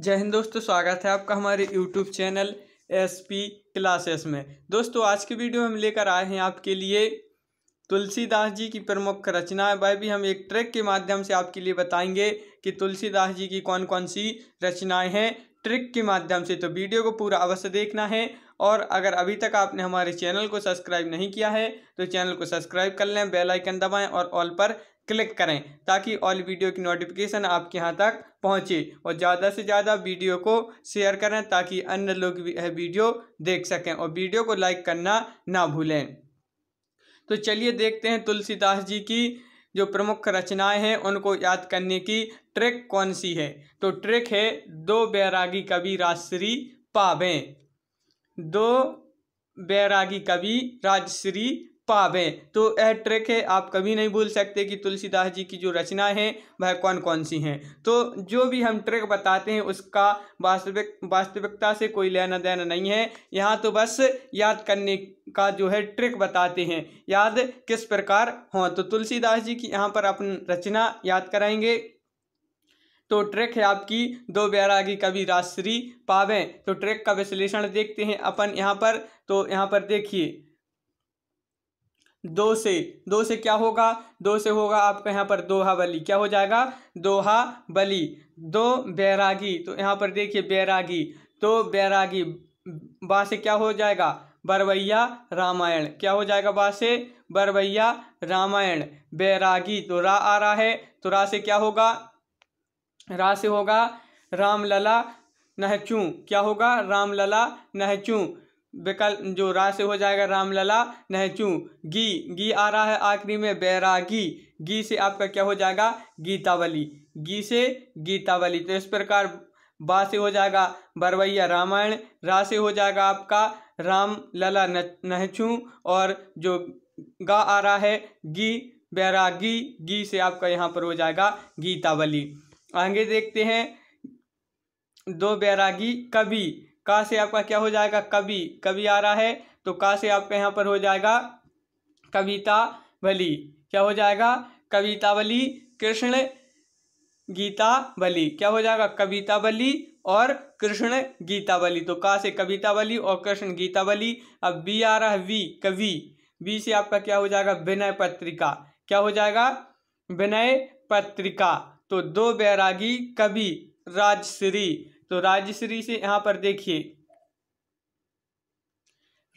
जय हिंद दोस्तों स्वागत है आपका हमारे YouTube channel S P classes में दोस्तों आज की वीडियो हम लेकर आए हैं आपके लिए तुलसीदास जी की प्रमुख रचनाएं भाई भी हम एक ट्रैक के माध्यम से आपके लिए बताएंगे कि तुलसीदास जी की कौन कौन सी रचनाएं हैं ट्रिक के माध्यम से तो वीडियो को पूरा अवश्य देखना है और अगर अभी तक आपने हमारे चैनल को सब्सक्राइब नहीं किया है तो चैनल को सब्सक्राइब कर लें बेल आइकन दबाएं और ऑल पर क्लिक करें ताकि ऑल वीडियो की नोटिफिकेशन आपके यहाँ तक पहुँचे और ज़्यादा से ज़्यादा वीडियो को शेयर करें ताकि अन्य लोग भी यह वीडियो देख सकें और वीडियो को लाइक करना ना भूलें तो चलिए देखते हैं तुलसीदास जी की जो प्रमुख रचनाएं हैं उनको याद करने की ट्रिक कौन सी है तो ट्रिक है दो बैरागी कवि राजश्री पावें दो बैरागी कवि राजश्री पावे तो यह ट्रिक है आप कभी नहीं भूल सकते कि तुलसीदास जी की जो रचना है वह कौन कौन सी हैं तो जो भी हम ट्रिक बताते हैं उसका वास्तविक वास्तविकता से कोई लेना देना नहीं है यहाँ तो बस याद करने का जो है ट्रिक बताते हैं याद किस प्रकार हों तो तुलसीदास जी की यहाँ पर अपन रचना याद कराएंगे तो ट्रिक है आपकी दो बैरागी कवि राजश्री पावे तो ट्रेक का विश्लेषण देखते हैं अपन यहाँ पर तो यहाँ पर देखिए दो से दो से क्या होगा दो से होगा आपका यहाँ पर दोहा बली क्या हो जाएगा दोहा बली दो बैरागी तो यहाँ पर देखिए बैरागी तो बैरागी बा से क्या हो जाएगा बरवैया रामायण क्या हो जाएगा बा से बरवैया रामायण बैरागी तो रा आ रहा है तो रा से क्या होगा रा से होगा रामलला नहचू क्या होगा रामलला नहचू विकल्प जो रा से हो जाएगा रामलला नहचू गी गी आ रहा है आखिरी में बैरागी गी से आपका क्या हो जाएगा गीतावली गी से गीतावली तो इस प्रकार बा से हो जाएगा बरवैया रामायण रा से हो जाएगा आपका राम लला नहचू और जो गा आ रहा है गी बैरागी गी से आपका यहाँ पर हो जाएगा गीतावली आगे देखते हैं दो बैरागी कभी का से आपका क्या हो जाएगा कवि कवि आ रहा है तो का से आपका यहाँ पर हो जाएगा कविता बली क्या हो जाएगा कवितावली कृष्ण गीता बली क्या हो जाएगा कविता बली और कृष्ण गीतावली तो का से कविता बली और कृष्ण गीतावली अब बी आ रहा है वी कवि बी से आपका क्या हो जाएगा विनय पत्रिका क्या हो जाएगा विनय पत्रिका तो दो बैरागी कवि राजश्री तो राजश्री से यहाँ पर देखिए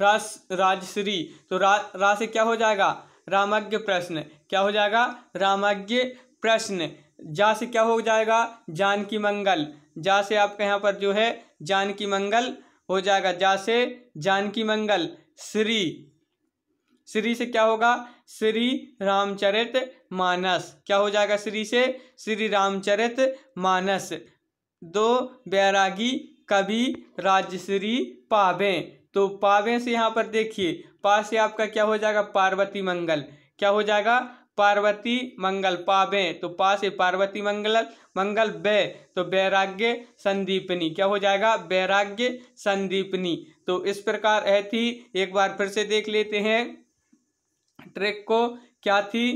रास राजश्री तो रा रा से क्या हो जाएगा रामज्ञ प्रश्न क्या हो जाएगा रामज्ञ प्रश्न जा से क्या हो जाएगा जानकी मंगल जा से आपके यहाँ पर जो है जानकी मंगल हो जाएगा जा से जानकी मंगल श्री श्री से क्या होगा श्री रामचरित मानस क्या हो जाएगा श्री से श्री रामचरित मानस दो बैरागी कभी राजश्री पावे तो पावे से यहाँ पर देखिए पा से आपका क्या हो जाएगा पार्वती मंगल क्या हो जाएगा पार्वती मंगल पावे तो पा से पार्वती मंगल मंगल बे तो वैराग्य संदीपनी क्या हो जाएगा वैराग्य संदीपनी तो इस प्रकार है थी एक बार फिर से देख लेते हैं ट्रैक को क्या थी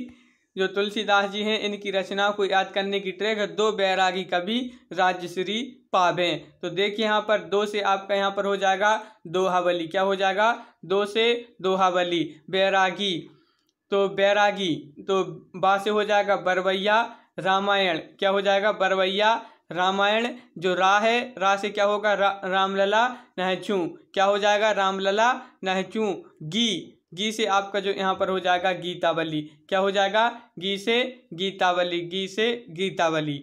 जो तुलसीदास जी हैं इनकी रचना को याद करने की ट्रैक है दो बैरागी कवि राज्यश्री पावे तो देखिए यहाँ पर दो से आपका यहाँ पर हो जाएगा दोहावली क्या हो जाएगा दो से दोहावली बैरागी तो बैरागी तो बा से हो जाएगा बरवैया रामायण क्या हो जाएगा बरवैया रामायण जो रा है रा से क्या होगा रा, रामलला नहचू क्या हो जाएगा रामलला नहचू गी गी से आपका जो यहाँ पर हो जाएगा गीतावली क्या हो जाएगा गी से गीतावली गी से गीतावली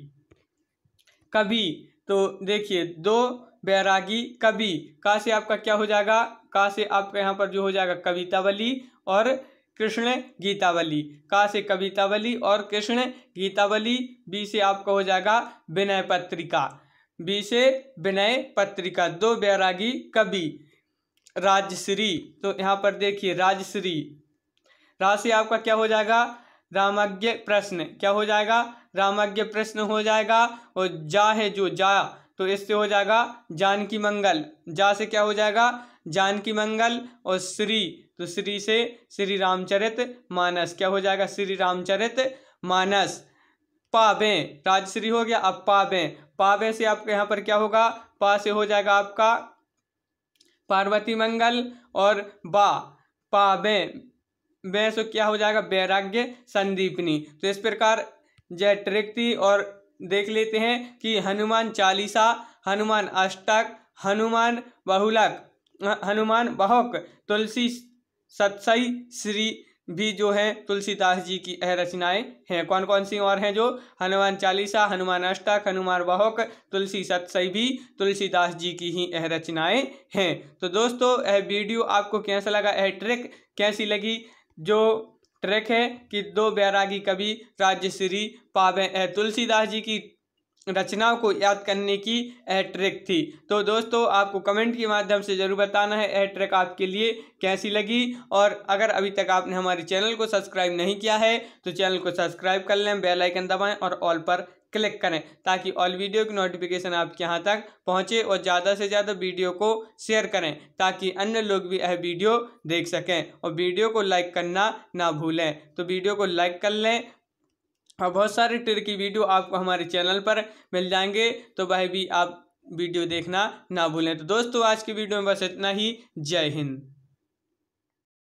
कभी तो देखिए दो बैरागी कवि का से आपका क्या हो जाएगा का से आपका यहाँ पर जो हो जाएगा कवितावली और कृष्ण गीतावली का से कवितावली और कृष्ण गीतावली बी से आपका हो जाएगा विनय पत्रिका बी से विनय पत्रिका दो बैरागी कवि राजश्री तो यहाँ पर देखिए राजश्री राशि आपका क्या हो जाएगा रामज्ञ प्रश्न क्या हो जाएगा रामज्ञ प्रश्न हो जाएगा और जा है जो जा तो इससे हो जाएगा जानकी मंगल जा से क्या हो जाएगा जानकी मंगल और श्री तो श्री से श्री रामचरित मानस क्या हो जाएगा श्री रामचरित मानस पावे राजश्री हो गया अब पावे पावे से आपके यहाँ पर क्या होगा पा से हो जाएगा आपका पार्वती मंगल और बा पा बे बे सो क्या हो जाएगा वैराग्य संदीपनी तो इस प्रकार जयट्रिक्ति और देख लेते हैं कि हनुमान चालीसा हनुमान अष्टक हनुमान बहुलक हनुमान बहुक तुलसी सत्सई श्री भी जो है तुलसीदास जी की यह रचनाएं हैं कौन कौन सी और हैं जो हनुमान चालीसा हनुमान अष्टक हनुमान बहोक तुलसी सतसई भी तुलसीदास जी की ही यह रचनाएं हैं तो दोस्तों यह वीडियो आपको कैसा लगा यह ट्रिक कैसी लगी जो ट्रैक है कि दो बैरागी कवि राज्य श्री पावे तुलसीदास जी की रचनाओं को याद करने की यह ट्रिक थी तो दोस्तों आपको कमेंट के माध्यम से ज़रूर बताना है यह ट्रिक आपके लिए कैसी लगी और अगर अभी तक आपने हमारे चैनल को सब्सक्राइब नहीं किया है तो चैनल को सब्सक्राइब कर लें बेल आइकन दबाएं और ऑल पर क्लिक करें ताकि ऑल वीडियो की नोटिफिकेशन आपके यहाँ तक पहुँचे और ज़्यादा से ज़्यादा वीडियो को शेयर करें ताकि अन्य लोग भी यह वीडियो देख सकें और वीडियो को लाइक करना ना भूलें तो वीडियो को लाइक कर लें और हाँ, बहुत सारे ट्रिक की वीडियो आपको हमारे चैनल पर मिल जाएंगे तो वह भी आप वीडियो देखना ना भूलें तो दोस्तों आज की वीडियो में बस इतना ही जय हिंद